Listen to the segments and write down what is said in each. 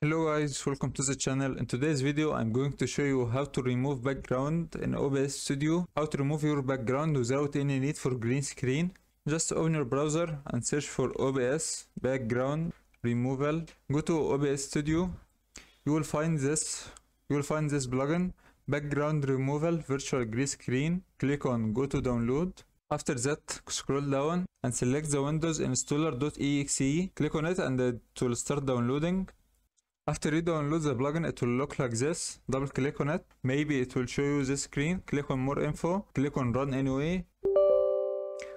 Hello guys, welcome to the channel. In today's video, I'm going to show you how to remove background in OBS Studio, how to remove your background without any need for green screen. Just open your browser and search for OBS background removal. Go to OBS Studio. You will find this. You will find this plugin, background removal virtual green screen. Click on go to download. After that, scroll down and select the Windows installer.exe. Click on it and it will start downloading. After you download the plugin, it will look like this. Double click on it. Maybe it will show you this screen. Click on more info. Click on run anyway.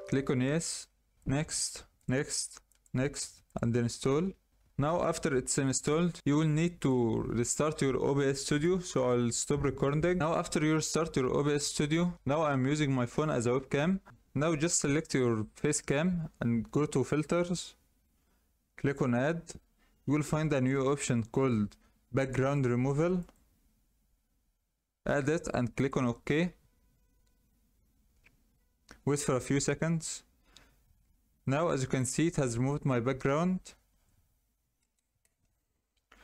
Click on yes. Next, next, next, and then install. Now after it's installed, you will need to restart your OBS Studio, so I'll stop recording. Now after you restart your OBS Studio, now I'm using my phone as a webcam. Now just select your face cam and go to filters, click on add, you will find a new option called background removal add it and click on ok wait for a few seconds now as you can see it has removed my background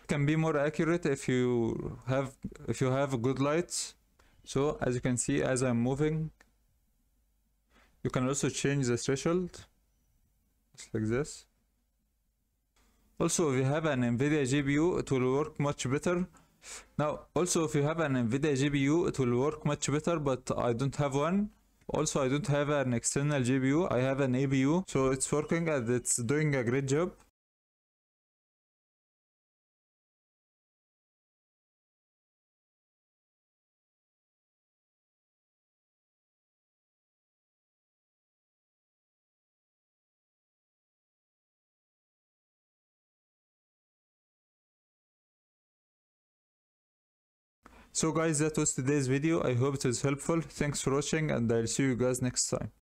it can be more accurate if you have if you have good lights so as you can see as i'm moving you can also change the threshold just like this also if you have an nvidia gpu it will work much better now also if you have an nvidia gpu it will work much better but i don't have one also i don't have an external gpu i have an abu so it's working and it's doing a great job So guys, that was today's video. I hope it was helpful. Thanks for watching and I'll see you guys next time.